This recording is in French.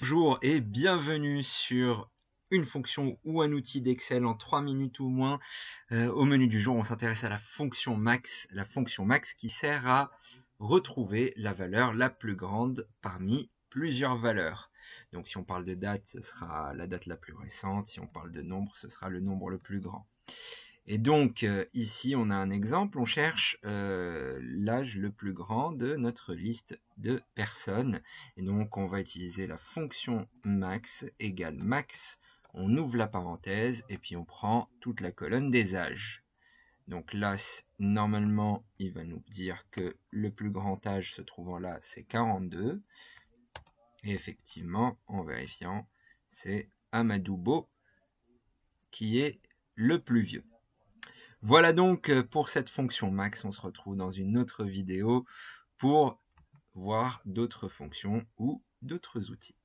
Bonjour et bienvenue sur une fonction ou un outil d'Excel en 3 minutes ou moins. Euh, au menu du jour, on s'intéresse à la fonction max, la fonction max qui sert à retrouver la valeur la plus grande parmi plusieurs valeurs. Donc si on parle de date, ce sera la date la plus récente, si on parle de nombre, ce sera le nombre le plus grand. Et donc euh, ici, on a un exemple, on cherche euh, l'âge le plus grand de notre liste de personnes. Et donc on va utiliser la fonction max égale max, on ouvre la parenthèse et puis on prend toute la colonne des âges. Donc là, normalement, il va nous dire que le plus grand âge se trouvant là, c'est 42. Et effectivement, en vérifiant, c'est Amadoubo qui est le plus vieux. Voilà donc euh, pour cette fonction max. On se retrouve dans une autre vidéo pour voir d'autres fonctions ou d'autres outils.